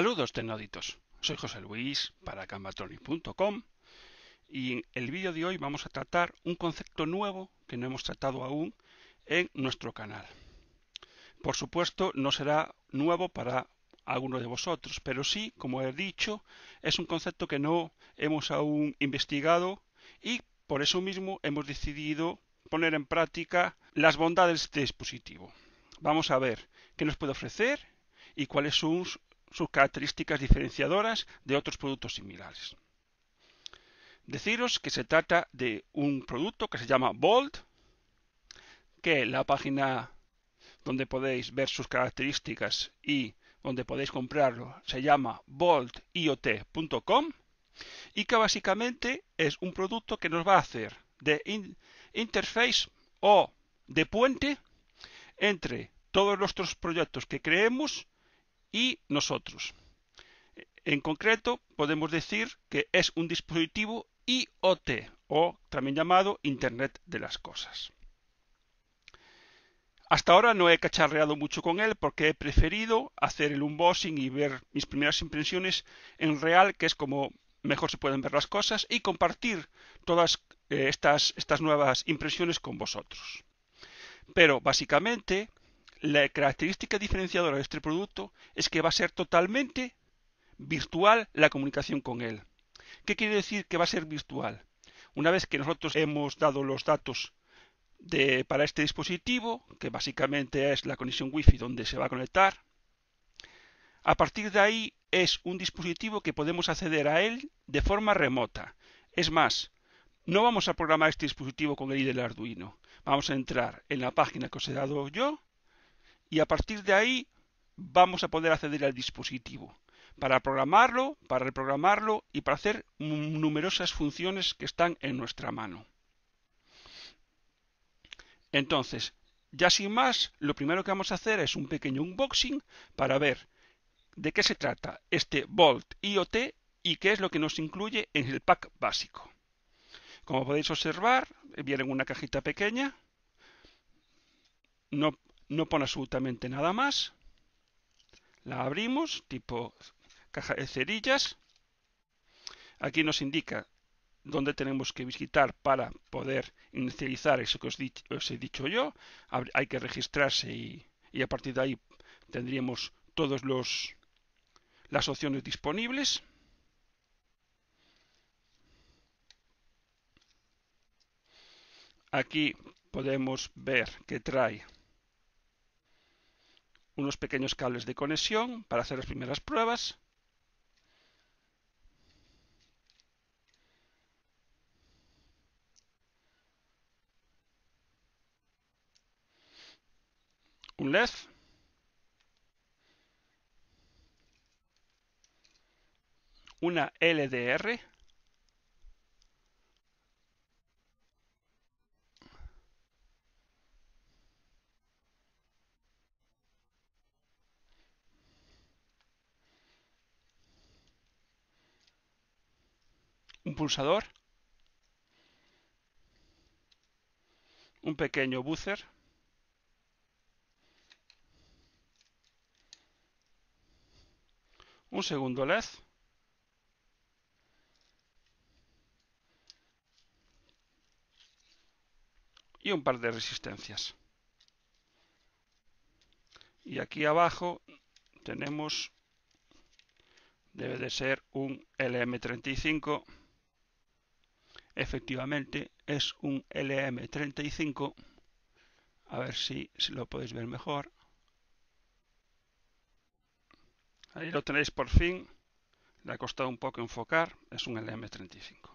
Saludos tecnoditos, soy José Luis para cambatronic.com y en el vídeo de hoy vamos a tratar un concepto nuevo que no hemos tratado aún en nuestro canal. Por supuesto no será nuevo para alguno de vosotros, pero sí, como he dicho, es un concepto que no hemos aún investigado y por eso mismo hemos decidido poner en práctica las bondades de este dispositivo. Vamos a ver qué nos puede ofrecer y cuáles son sus características diferenciadoras de otros productos similares. Deciros que se trata de un producto que se llama Bolt, que la página donde podéis ver sus características y donde podéis comprarlo se llama boltiot.com y que básicamente es un producto que nos va a hacer de interface o de puente entre todos nuestros proyectos que creemos y nosotros. En concreto, podemos decir que es un dispositivo IoT o también llamado Internet de las Cosas. Hasta ahora no he cacharreado mucho con él porque he preferido hacer el unboxing y ver mis primeras impresiones en real, que es como mejor se pueden ver las cosas, y compartir todas eh, estas, estas nuevas impresiones con vosotros. Pero básicamente la característica diferenciadora de este producto es que va a ser totalmente virtual la comunicación con él. ¿Qué quiere decir que va a ser virtual? Una vez que nosotros hemos dado los datos de, para este dispositivo, que básicamente es la conexión Wi-Fi donde se va a conectar, a partir de ahí es un dispositivo que podemos acceder a él de forma remota. Es más, no vamos a programar este dispositivo con el ID del Arduino. Vamos a entrar en la página que os he dado yo y a partir de ahí vamos a poder acceder al dispositivo para programarlo, para reprogramarlo y para hacer numerosas funciones que están en nuestra mano. Entonces, ya sin más, lo primero que vamos a hacer es un pequeño unboxing para ver de qué se trata este Bolt IoT y qué es lo que nos incluye en el pack básico. Como podéis observar, viene en una cajita pequeña. No no pone absolutamente nada más. La abrimos, tipo caja de cerillas. Aquí nos indica dónde tenemos que visitar para poder inicializar eso que os, he dicho yo. hay que registrarse y, y, a partir de ahí tendríamos todas las opciones disponibles. Aquí podemos ver que trae unos pequeños cables de conexión para hacer las primeras pruebas. Un LED. Una LDR pulsador, un pequeño buzzer, un segundo LED, y un par de resistencias. Y aquí abajo tenemos, debe de ser un LM35 Efectivamente es un LM35. A ver si, lo podéis ver mejor. Ahí lo tenéis por fin. Le ha costado un poco enfocar. Es un LM35.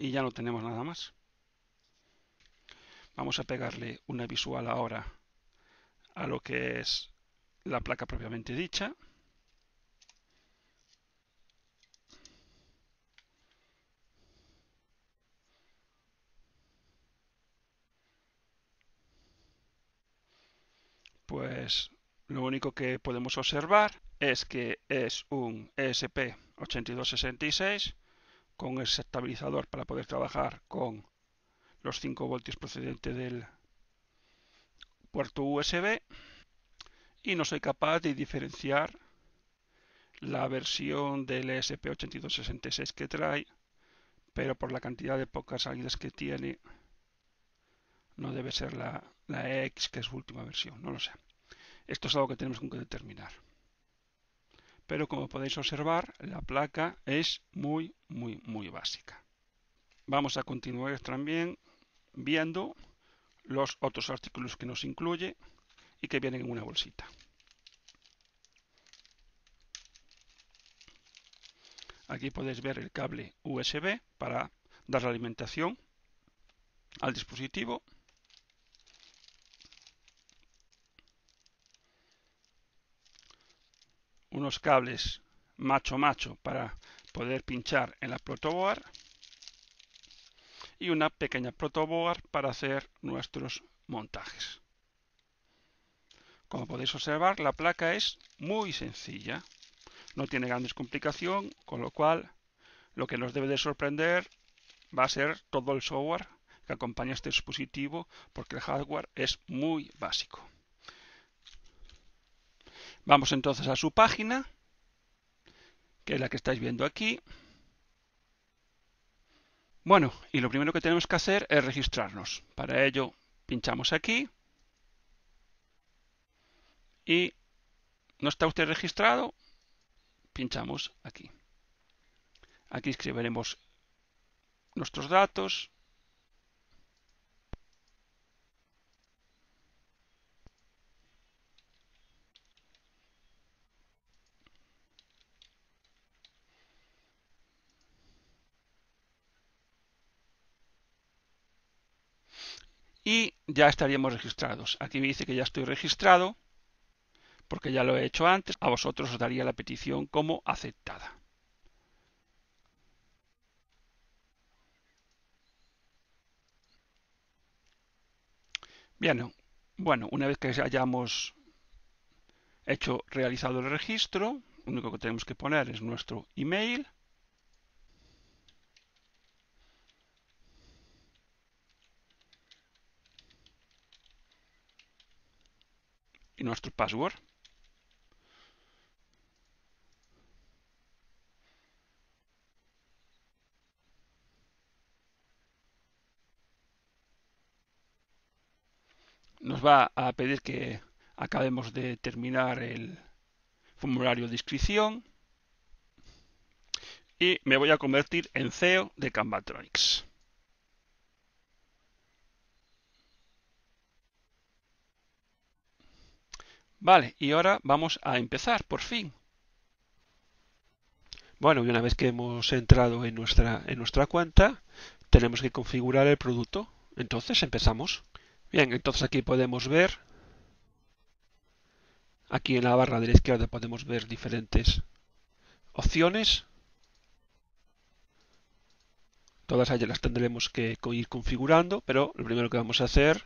y ya no tenemos nada más. Vamos a pegarle una visual ahora a lo que es la placa propiamente dicha. pues lo único que podemos observar es que es un e ESP8266 con el estabilizador para poder trabajar con los 5 voltios procedentes del puerto USB y no soy capaz de diferenciar la versión del e ESP8266 que trae pero por la cantidad de pocas salidas que tiene no debe ser la, la X, que es última versión, no lo sé. Esto es algo que tenemos que determinar. Pero como podéis observar, la placa es muy, muy, muy básica. Vamos a continuar también viendo los otros artículos que nos incluye y que vienen en una bolsita. Aquí podéis ver el cable USB para dar la alimentación al dispositivo. unos cables macho-macho para poder pinchar en la protoboard y una pequeña protoboard para hacer nuestros montajes. Como podéis observar, la placa es muy sencilla, no tiene grandes complicaciones, con lo cual lo que nos debe de sorprender va a ser todo el software que acompaña este dispositivo, porque el hardware es muy básico. Vamos entonces a su página, que es la que estáis viendo aquí. Bueno, y lo primero que tenemos que hacer es registrarnos. Para ello pinchamos aquí y no está usted registrado, pinchamos aquí. Aquí escribiremos nuestros datos, y ya estaríamos registrados. Aquí me dice que ya estoy registrado porque ya lo he hecho antes. A vosotros os daría la petición como aceptada. Bien, bueno, una vez que hayamos hecho realizado el registro, lo único que tenemos que poner es nuestro email y nuestro password. Nos va a pedir que acabemos de terminar el formulario de inscripción y me voy a convertir en CEO de Canvatronics. Vale, y ahora vamos a empezar, por fin. Bueno, y una vez que hemos entrado en nuestra, en nuestra cuenta, tenemos que configurar el producto. Entonces empezamos. Bien, entonces aquí podemos ver, aquí en la barra de la izquierda podemos ver diferentes opciones. Todas ellas las tendremos que ir configurando, pero lo primero que vamos a hacer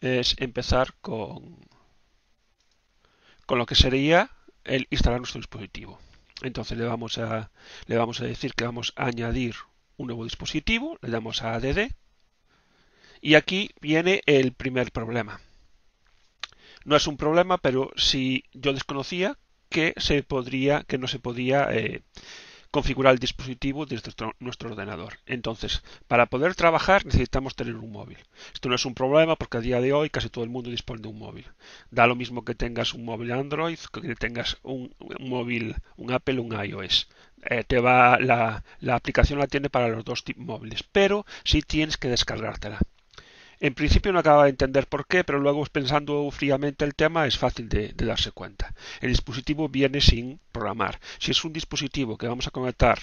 es empezar con con lo que sería el instalar nuestro dispositivo. Entonces le vamos a, le vamos a decir que vamos a añadir un nuevo dispositivo, le damos a ADD y aquí viene el primer problema. No es un problema, pero si yo desconocía que se podría, que no se podía eh, configurar el dispositivo desde nuestro ordenador. Entonces, para poder trabajar necesitamos tener un móvil. Esto no es un problema porque a día de hoy casi todo el mundo dispone de un móvil. Da lo mismo que tengas un móvil Android, que tengas un, móvil, un Apple, un iOS. Eh, te va la, la aplicación la tiene para los dos móviles, pero sí tienes que descargártela. En principio no acaba de entender por qué, pero luego pensando fríamente el tema es fácil de, darse cuenta. El dispositivo viene sin programar. Si es un dispositivo que vamos a conectar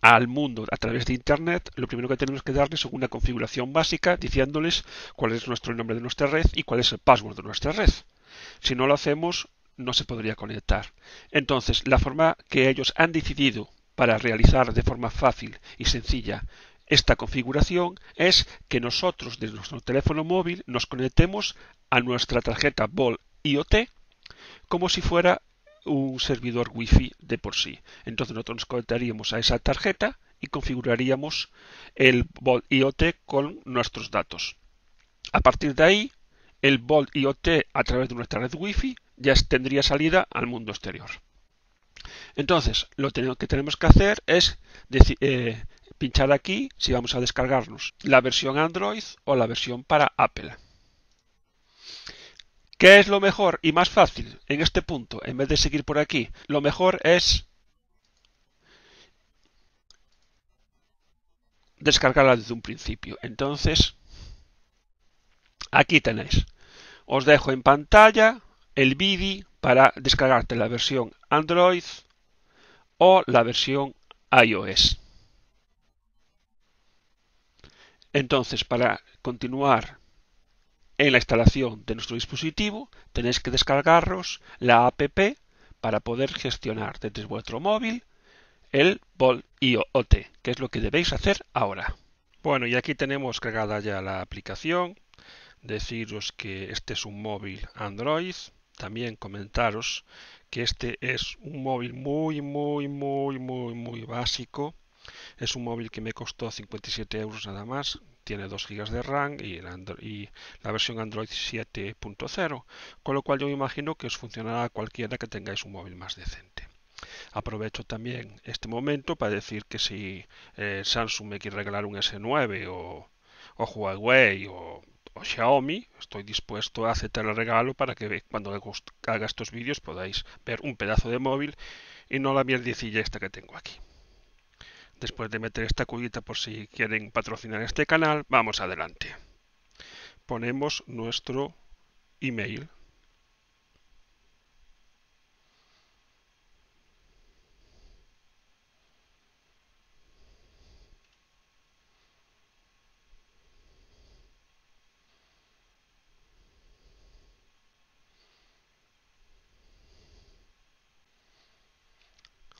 al mundo a través de Internet, lo primero que tenemos que darles es una configuración básica diciéndoles cuál es nuestro nombre de nuestra red y cuál es el password de nuestra red. Si no lo hacemos, no se podría conectar. Entonces, la forma que ellos han decidido para realizar de forma fácil y sencilla esta configuración es que nosotros desde nuestro teléfono móvil nos conectemos a nuestra tarjeta Bolt IoT como si fuera un servidor Wi-Fi de por sí. Entonces nosotros nos conectaríamos a esa tarjeta y configuraríamos el Bolt IoT con nuestros datos. A partir de ahí, el bol IoT a través de nuestra red Wi-Fi ya tendría salida al mundo exterior. Entonces, lo que tenemos que hacer es eh, pinchar aquí si vamos a descargarnos la versión Android o la versión para Apple. ¿Qué es lo mejor y más fácil en este punto? En vez de seguir por aquí, lo mejor es descargarla desde un principio. Entonces, aquí tenéis. Os dejo en pantalla el BIDI para descargarte la versión Android o la versión iOS. Entonces, para continuar en la instalación de nuestro dispositivo, tenéis que descargaros la app para poder gestionar desde vuestro móvil el Vol IoT, que es lo que debéis hacer ahora. Bueno, y aquí tenemos cargada ya la aplicación. Deciros que este es un móvil Android. También comentaros que este es un móvil muy, muy, muy, muy, muy básico es un móvil que me costó 57 euros nada más, tiene 2 GB de RAM y, la versión Android 7.0, con lo cual yo imagino que os funcionará cualquiera que tengáis un móvil más decente. Aprovecho también este momento para decir que si eh, Samsung me quiere regalar un S9 o, Huawei o, o, Xiaomi, estoy dispuesto a aceptar el regalo para que cuando haga estos vídeos podáis ver un pedazo de móvil y no la mierdecilla esta que tengo aquí. Después de meter esta cuyita por si quieren patrocinar este canal, vamos adelante. Ponemos nuestro email.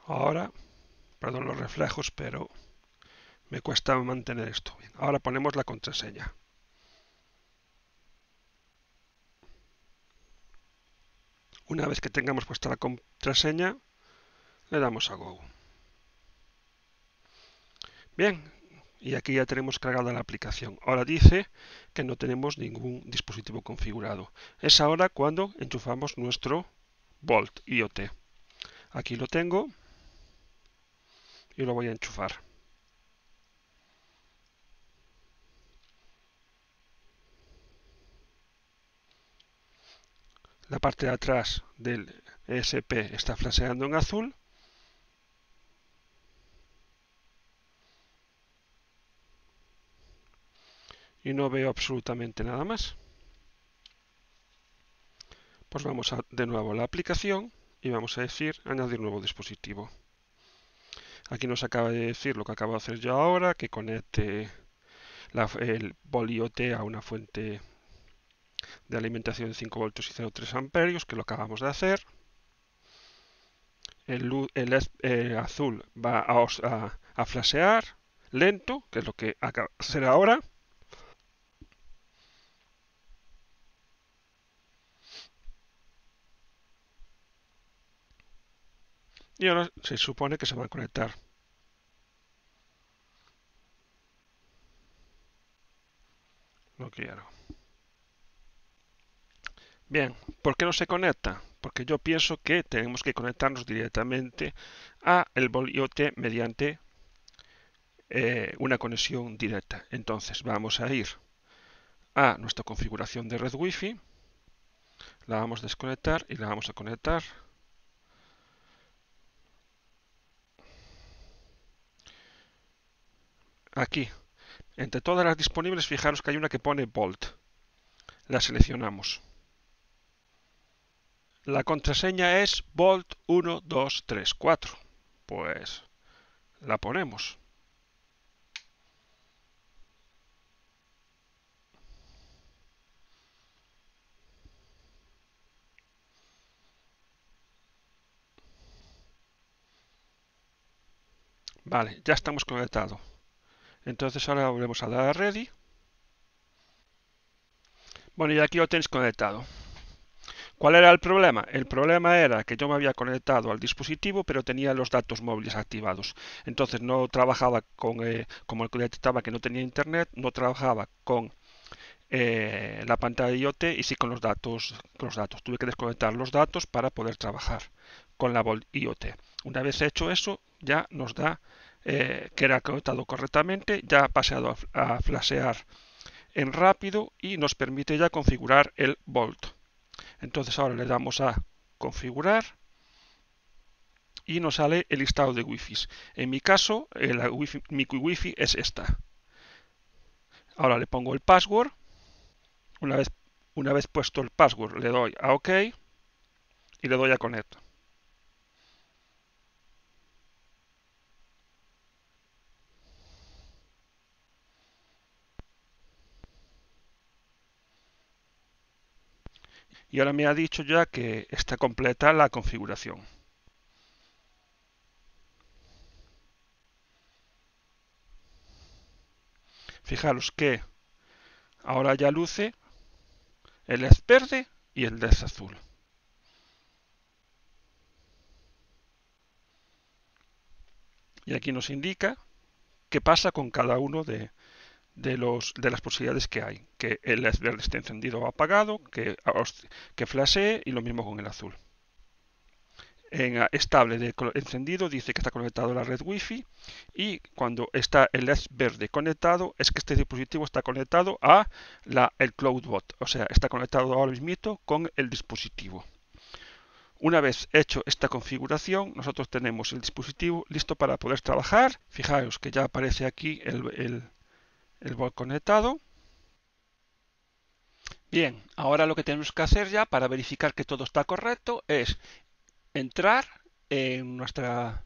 Ahora Perdón los reflejos, pero me cuesta mantener esto. ahora ponemos la contraseña. Una vez que tengamos puesta la contraseña, le damos a Go. Bien, y aquí ya tenemos cargada la aplicación. Ahora dice que no tenemos ningún dispositivo configurado. Es ahora cuando enchufamos nuestro Volt IoT. Aquí lo tengo y lo voy a enchufar. La parte de atrás del ESP está flaseando en azul. y no veo absolutamente nada más. Pues vamos de nuevo a la aplicación y vamos a decir añadir nuevo dispositivo. Aquí nos acaba de decir lo que acabo de hacer yo ahora, que conecte el bolíote a una fuente de alimentación de 5 voltios y 0,3 amperios, que lo acabamos de hacer. El, eh, azul va a, a, flashear lento, que es lo que de hacer ahora. se supone que se va a conectar. No quiero. Bien, ¿por qué no se conecta? Porque yo pienso que tenemos que conectarnos directamente a el IoT mediante eh, una conexión directa. Entonces vamos a ir a nuestra configuración de red Wi-Fi, la vamos a desconectar y la vamos a conectar. Aquí. Entre todas las disponibles, fijaros que hay una que pone Bolt. La seleccionamos. La contraseña es Bolt1234. Pues la ponemos. Vale, ya estamos conectados. Entonces ahora volvemos a dar a ready. Bueno, y aquí lo tenéis conectado. ¿Cuál era el problema? El problema era que yo me había conectado al dispositivo, pero tenía los datos móviles activados. Entonces no trabajaba con, eh, como el que detectaba que no tenía internet, no trabajaba con eh, la pantalla de IoT y sí con los datos. los datos. Tuve que desconectar los datos para poder trabajar con la IoT. Una vez hecho eso, ya nos da eh, que era acotado correctamente, ya ha pasado a, flashear en rápido y nos permite ya configurar el volt. Entonces ahora le damos a configurar y nos sale el listado de wifi. En mi caso, el eh, mi wifi es esta. Ahora le pongo el password. Una vez, una vez puesto el password, le doy a OK y le doy a conectar. y ahora me ha dicho ya que está completa la configuración. Fijaros que ahora ya luce el es verde y el es azul. Y aquí nos indica qué pasa con cada uno de, de, los, de las posibilidades que hay. Que el led verde esté encendido o apagado, que, ah, que flashee y lo mismo con el azul. En ah, estable de encendido dice que está conectado a la red wifi y cuando está el LED verde conectado es que este dispositivo está conectado a la, el CloudBot, o sea, está conectado ahora mismo con el dispositivo. Una vez hecho esta configuración, nosotros tenemos el dispositivo listo para poder trabajar. Fijaos que ya aparece aquí el, el bot conectado. Bien, ahora lo que tenemos que hacer ya para verificar que todo está correcto es entrar en nuestra,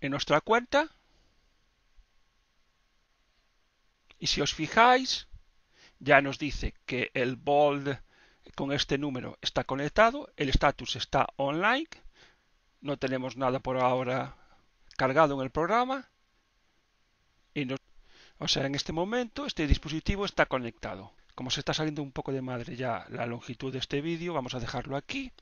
en nuestra cuenta. Y si os fijáis, ya nos dice que el bold con este número está conectado, el status está online, no tenemos nada por ahora cargado en el programa y nos o sea, en este momento este dispositivo está conectado. Como se está saliendo un poco de madre ya la longitud de este vídeo, vamos a dejarlo aquí.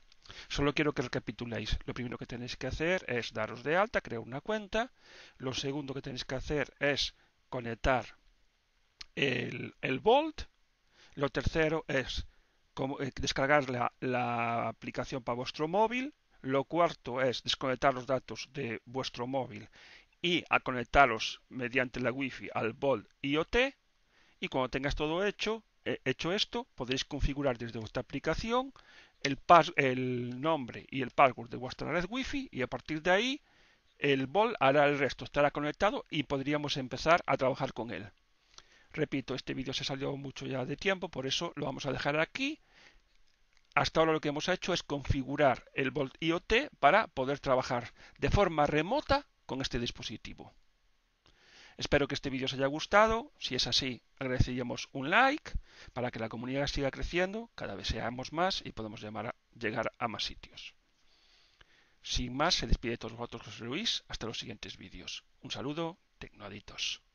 Solo quiero que recapituléis. Lo primero que tenéis que hacer es daros de alta, crear una cuenta. Lo segundo que tenéis que hacer es conectar el, el Lo tercero es eh, descargar la aplicación para vuestro móvil. Lo cuarto es desconectar los datos de vuestro móvil y a conectaros mediante la Wi-Fi al Bolt IoT y cuando tengas todo hecho, hecho esto, podéis configurar desde vuestra aplicación el, el nombre y el password de vuestra red Wi-Fi y a partir de ahí el Bolt hará el resto, estará conectado y podríamos empezar a trabajar con él. Repito, este vídeo se salió mucho ya de tiempo, por eso lo vamos a dejar aquí. Hasta ahora lo que hemos hecho es configurar el Bolt IoT para poder trabajar de forma remota con este dispositivo. Espero que este vídeo os haya gustado. Si es así, agradeceríamos un like para que la comunidad siga creciendo, cada vez seamos más y podamos llegar a más sitios. Sin más, se despide de todos vosotros José Luis. Hasta los siguientes vídeos. Un saludo, Tecnoaditos.